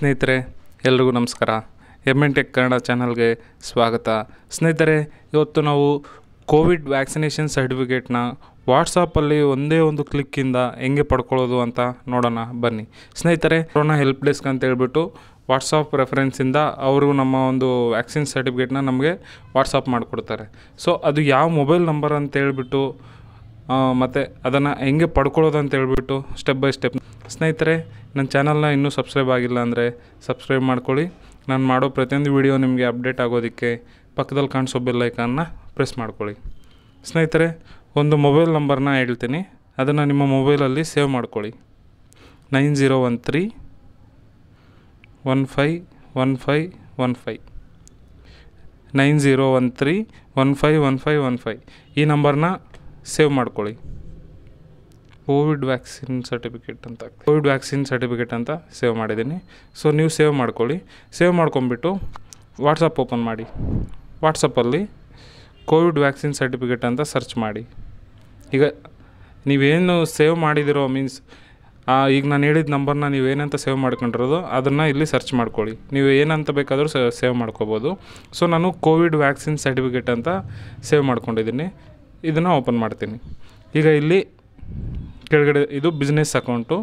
ಸ್ನೇಹಿತರೆ ಎಲ್ರಿಗೂ ನಮಸ್ಕಾರ ಎಮ್ ಎನ್ ಟೆಕ್ ಕನ್ನಡ ಚಾನಲ್ಗೆ ಸ್ವಾಗತ ಸ್ನೇಹಿತರೆ ಇವತ್ತು ನಾವು ಕೋವಿಡ್ ವ್ಯಾಕ್ಸಿನೇಷನ್ ಸರ್ಟಿಫಿಕೇಟ್ನ ವಾಟ್ಸಪ್ಪಲ್ಲಿ ಒಂದೇ ಒಂದು ಕ್ಲಿಕ್ಕಿಂದ ಹೆಂಗೆ ಪಡ್ಕೊಳ್ಳೋದು ಅಂತ ನೋಡೋಣ ಬನ್ನಿ ಸ್ನೇಹಿತರೆ ಕೊರೋನಾ ಹೆಲ್ಪ್ ಡೆಸ್ಕ್ ಅಂತ ಹೇಳ್ಬಿಟ್ಟು ವಾಟ್ಸಪ್ ರೆಫರೆನ್ಸಿಂದ ಅವರು ನಮ್ಮ ಒಂದು ವ್ಯಾಕ್ಸಿನ್ ಸರ್ಟಿಫಿಕೇಟ್ನ ನಮಗೆ ವಾಟ್ಸಪ್ ಮಾಡಿಕೊಡ್ತಾರೆ ಸೊ ಅದು ಯಾವ ಮೊಬೈಲ್ ನಂಬರ್ ಅಂತ ಹೇಳ್ಬಿಟ್ಟು ಮತ್ತು ಅದನ್ನು ಹೆಂಗೆ ಪಡ್ಕೊಳ್ಳೋದು ಅಂತ ಹೇಳ್ಬಿಟ್ಟು ಸ್ಟೆಪ್ ಬೈ ಸ್ಟೆಪ್ ಸ್ನೇಹಿತರೆ ನನ್ನ ಚಾನಲ್ನ ಇನ್ನೂ ಸಬ್ಸ್ಕ್ರೈಬ್ ಆಗಿಲ್ಲ ಅಂದರೆ ಸಬ್ಸ್ಕ್ರೈಬ್ ಮಾಡ್ಕೊಳ್ಳಿ ನಾನು ಮಾಡೋ ಪ್ರತಿಯೊಂದು ವಿಡಿಯೋ ನಿಮಗೆ ಅಪ್ಡೇಟ್ ಆಗೋದಕ್ಕೆ ಪಕ್ಕದಲ್ಲಿ ಕಾಣಿಸೋ ಬೆಲ್ಲೈಕನ್ನ ಪ್ರೆಸ್ ಮಾಡ್ಕೊಳ್ಳಿ ಸ್ನೇಹಿತರೆ ಒಂದು ಮೊಬೈಲ್ ನಂಬರ್ನ ಹೇಳ್ತೀನಿ ಅದನ್ನು ನಿಮ್ಮ ಮೊಬೈಲಲ್ಲಿ ಸೇವ್ ಮಾಡ್ಕೊಳ್ಳಿ nine zero one three one five one five one five nine zero one three one five one five one five ಈ ನಂಬರ್ನ ಸೇವ್ ಮಾಡ್ಕೊಳ್ಳಿ ಕೋವಿಡ್ ವ್ಯಾಕ್ಸಿನ್ ಸರ್ಟಿಫಿಕೇಟ್ ಅಂತ ಕೋವಿಡ್ ವ್ಯಾಕ್ಸಿನ್ ಸರ್ಟಿಫಿಕೇಟ್ ಅಂತ ಸೇವ್ ಮಾಡಿದ್ದೀನಿ ಸೊ ನೀವು ಸೇವ್ ಮಾಡ್ಕೊಳ್ಳಿ save ಮಾಡ್ಕೊಂಬಿಟ್ಟು WhatsApp open ಮಾಡಿ ವಾಟ್ಸಪ್ಪಲ್ಲಿ ಕೋವಿಡ್ ವ್ಯಾಕ್ಸಿನ್ ಸರ್ಟಿಫಿಕೇಟ್ ಅಂತ ಸರ್ಚ್ ಮಾಡಿ ಈಗ ನೀವೇನು ಸೇವ್ ಮಾಡಿದಿರೋ ಮೀನ್ಸ್ ಈಗ ನಾನು ಹೇಳಿದ ನಂಬರ್ನ ನೀವು ಏನಂತ ಸೇವ್ ಮಾಡ್ಕೊಂಡಿರೋದು ಅದನ್ನು ಇಲ್ಲಿ ಸರ್ಚ್ ಮಾಡ್ಕೊಳ್ಳಿ ನೀವು ಏನಂತ ಬೇಕಾದರೂ ಸೇವ್ ಮಾಡ್ಕೋಬೋದು ಸೊ ನಾನು ಕೋವಿಡ್ ವ್ಯಾಕ್ಸಿನ್ ಸರ್ಟಿಫಿಕೇಟ್ ಅಂತ ಸೇವ್ ಮಾಡ್ಕೊಂಡಿದ್ದೀನಿ ಇದನ್ನು ಓಪನ್ ಮಾಡ್ತೀನಿ ಈಗ ಇಲ್ಲಿ ಕೆಳಗಡೆ ಇದು business account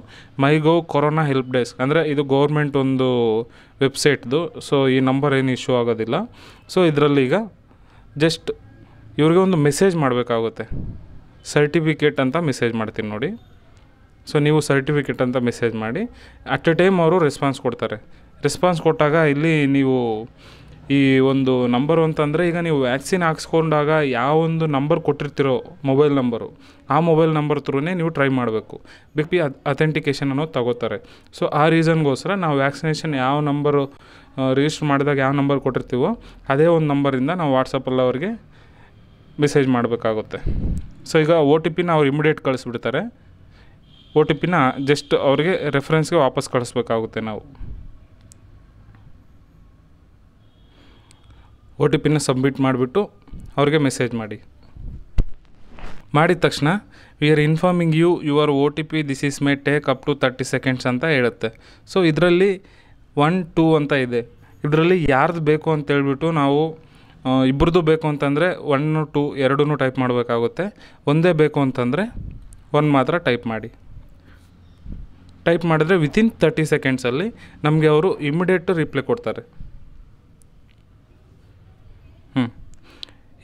my gov corona help desk ಅಂದರೆ ಇದು ಗೌರ್ಮೆಂಟ್ ಒಂದು ವೆಬ್ಸೈಟ್ದು ಸೊ ಈ ನಂಬರ್ ಏನು ಇಶ್ಯೂ ಆಗೋದಿಲ್ಲ ಸೊ ಇದರಲ್ಲಿ ಈಗ ಜಸ್ಟ್ ಇವ್ರಿಗೆ ಒಂದು ಮೆಸೇಜ್ ಮಾಡಬೇಕಾಗುತ್ತೆ ಸರ್ಟಿಫಿಕೇಟ್ ಅಂತ ಮೆಸೇಜ್ ಮಾಡ್ತೀನಿ ನೋಡಿ ಸೊ ನೀವು ಸರ್ಟಿಫಿಕೇಟ್ ಅಂತ ಮೆಸೇಜ್ ಮಾಡಿ ಅಟ್ ಎ ಟೈಮ್ ಅವರು ರೆಸ್ಪಾನ್ಸ್ ಕೊಡ್ತಾರೆ ರೆಸ್ಪಾನ್ಸ್ ಕೊಟ್ಟಾಗ ಇಲ್ಲಿ ನೀವು ಈ ಒಂದು ನಂಬರು ಅಂತಂದರೆ ಈಗ ನೀವು ವ್ಯಾಕ್ಸಿನ್ ಹಾಕ್ಸ್ಕೊಂಡಾಗ ಒಂದು ನಂಬರ್ ಕೊಟ್ಟಿರ್ತಿರೋ ಮೊಬೈಲ್ ನಂಬರು ಆ ಮೊಬೈಲ್ ನಂಬರ್ ಥ್ರೂನೇ ನೀವು ಟ್ರೈ ಮಾಡಬೇಕು ಬಿ ಪಿ ಅಥೆಂಟಿಕೇಷನ್ ಅನ್ನೋದು ತಗೋತಾರೆ ಸೊ ಆ ರೀಸನ್ಗೋಸ್ಕರ ನಾವು ವ್ಯಾಕ್ಸಿನೇಷನ್ ಯಾವ ನಂಬರು ರಿಜಿಸ್ಟರ್ ಮಾಡಿದಾಗ ಯಾವ ನಂಬರ್ ಕೊಟ್ಟಿರ್ತೀವೋ ಅದೇ ಒಂದು ನಂಬರಿಂದ ನಾವು ವಾಟ್ಸಪ್ಪಲ್ಲಿ ಅವ್ರಿಗೆ ಮೆಸೇಜ್ ಮಾಡಬೇಕಾಗುತ್ತೆ ಸೊ ಈಗ ಒ ಟಿ ಪಿನ ಅವ್ರು ಇಮಿಡಿಯೇಟ್ ಕಳಿಸ್ಬಿಡ್ತಾರೆ ಓ ಟಿ ಪಿನ ಜಸ್ಟ್ ಅವರಿಗೆ ರೆಫರೆನ್ಸ್ಗೆ ವಾಪಸ್ ಕಳಿಸ್ಬೇಕಾಗುತ್ತೆ ನಾವು ಒ ಟಿ ಪಿನ ಸಬ್ಮಿಟ್ ಮಾಡಿಬಿಟ್ಟು ಅವ್ರಿಗೆ ಮೆಸೇಜ್ ಮಾಡಿ ಮಾಡಿದ ತಕ್ಷಣ we are informing you your O T P this is may take up to thirty seconds ಅಂತ ಹೇಳುತ್ತೆ ಸೊ ಇದರಲ್ಲಿ ಒನ್ ಟೂ ಅಂತ ಇದೆ ಇದರಲ್ಲಿ ಯಾರ್ದು ಬೇಕು ಅಂತ ಅಂತೇಳ್ಬಿಟ್ಟು ನಾವು ಇಬ್ಬರದ್ದು ಬೇಕು ಅಂತಂದರೆ ಒನ್ ಟೂ ಎರಡೂ ಟೈಪ್ ಮಾಡಬೇಕಾಗುತ್ತೆ ಒಂದೇ ಬೇಕು ಅಂತಂದರೆ ಒನ್ ಮಾತ್ರ ಟೈಪ್ ಮಾಡಿ ಟೈಪ್ ಮಾಡಿದ್ರೆ ವಿತಿನ್ ತರ್ಟಿ ಸೆಕೆಂಡ್ಸಲ್ಲಿ ನಮಗೆ ಅವರು ಇಮಿಡಿಯೇಟ್ ರಿಪ್ಲೈ ಕೊಡ್ತಾರೆ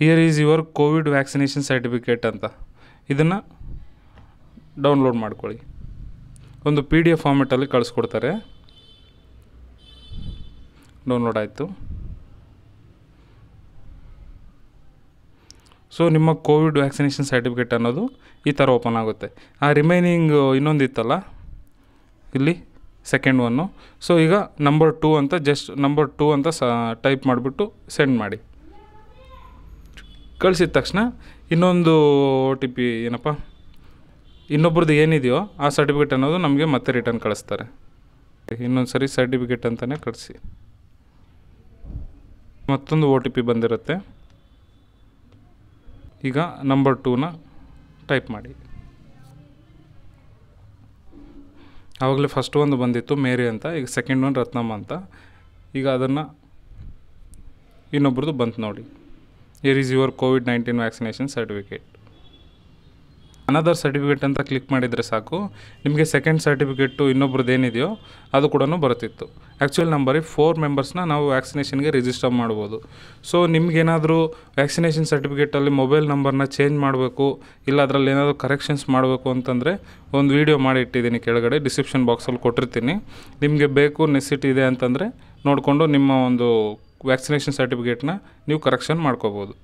here is your COVID vaccination certificate ಅಂತ ಇದನ್ನು ಡೌನ್ಲೋಡ್ ಮಾಡ್ಕೊಳ್ಳಿ ಒಂದು ಪಿ ಡಿ ಎಫ್ ಫಾರ್ಮೆಟಲ್ಲಿ ಕಳಿಸ್ಕೊಡ್ತಾರೆ ಡೌನ್ಲೋಡ್ ಆಯಿತು ಸೊ ನಿಮ್ಮ ಕೋವಿಡ್ ವ್ಯಾಕ್ಸಿನೇಷನ್ ಸರ್ಟಿಫಿಕೇಟ್ ಅನ್ನೋದು ಈ ಥರ ಓಪನ್ ಆಗುತ್ತೆ ಆ ರಿಮೈನಿಂಗ್ ಇನ್ನೊಂದು ಇತ್ತಲ್ಲ ಇಲ್ಲಿ ಸೆಕೆಂಡ್ ಒನ್ನು ಸೊ ಈಗ ನಂಬರ್ ಟೂ ಅಂತ ಜಸ್ಟ್ ನಂಬರ್ ಟೂ ಅಂತ ಸ ಟೈಪ್ ಮಾಡಿಬಿಟ್ಟು ಸೆಂಡ್ ಮಾಡಿ ಕಳಿಸಿದ ತಕ್ಷಣ ಇನ್ನೊಂದು ಒ ಟಿ ಪಿ ಏನಪ್ಪ ಇನ್ನೊಬ್ರದ್ದು ಏನಿದೆಯೋ ಆ ಸರ್ಟಿಫಿಕೇಟ್ ಅನ್ನೋದು ನಮಗೆ ಮತ್ತೆ ರಿಟರ್ನ್ ಕಳಿಸ್ತಾರೆ ಇನ್ನೊಂದು ಸರಿ ಸರ್ಟಿಫಿಕೇಟ್ ಅಂತಲೇ ಕಳಿಸಿ ಮತ್ತೊಂದು ಒ ಟಿ ಪಿ ಬಂದಿರುತ್ತೆ ಈಗ ನಂಬರ್ ಟೂನ ಟೈಪ್ ಮಾಡಿ ಆವಾಗಲೇ ಫಸ್ಟ್ ಒಂದು ಬಂದಿತ್ತು ಮೇರಿ ಅಂತ ಈಗ ಸೆಕೆಂಡ್ ಒನ್ ರತ್ನಮ್ಮ ಅಂತ ಈಗ ಅದನ್ನು ಇನ್ನೊಬ್ರದ್ದು ಬಂತು ನೋಡಿ here is your COVID nineteen vaccination certificate another certificate ಅಂತ ಕ್ಲಿಕ್ ಮಾಡಿದರೆ ಸಾಕು ನಿಮಗೆ ಸೆಕೆಂಡ್ ಸರ್ಟಿಫಿಕೇಟು ಇನ್ನೊಬ್ರದ್ದು ಏನಿದೆಯೋ ಅದು ಕೂಡ ಬರುತ್ತಿತ್ತು ಆ್ಯಕ್ಚುಯಲ್ ನಂಬರಿಗೆ ಫೋರ್ ಮೆಂಬರ್ಸ್ನ ನಾವು ವ್ಯಾಕ್ಸಿನೇಷನ್ಗೆ ರಿಜಿಸ್ಟರ್ ಮಾಡ್ಬೋದು ಸೊ ನಿಮಗೇನಾದರೂ ವ್ಯಾಕ್ಸಿನೇಷನ್ ಸರ್ಟಿಫಿಕೇಟಲ್ಲಿ ಮೊಬೈಲ್ ನಂಬರ್ನ ಚೇಂಜ್ ಮಾಡಬೇಕು ಇಲ್ಲ ಅದರಲ್ಲಿ ಏನಾದರೂ ಕರೆಕ್ಷನ್ಸ್ ಮಾಡಬೇಕು ಅಂತಂದರೆ ಒಂದು ವೀಡಿಯೋ ಮಾಡಿ ಇಟ್ಟಿದ್ದೀನಿ ಕೆಳಗಡೆ ಡಿಸ್ಕ್ರಿಪ್ಷನ್ ಬಾಕ್ಸಲ್ಲಿ ಕೊಟ್ಟಿರ್ತೀನಿ ನಿಮಗೆ ಬೇಕು ನೆಸಿಟಿ ಇದೆ ಅಂತಂದರೆ ನೋಡಿಕೊಂಡು ನಿಮ್ಮ ಒಂದು ವ್ಯಾಕ್ಸಿನೇಷನ್ ಸರ್ಟಿಫಿಕೇಟ್ನ ನೀವು ಕರೆಕ್ಷನ್ ಮಾಡ್ಕೋಬೋದು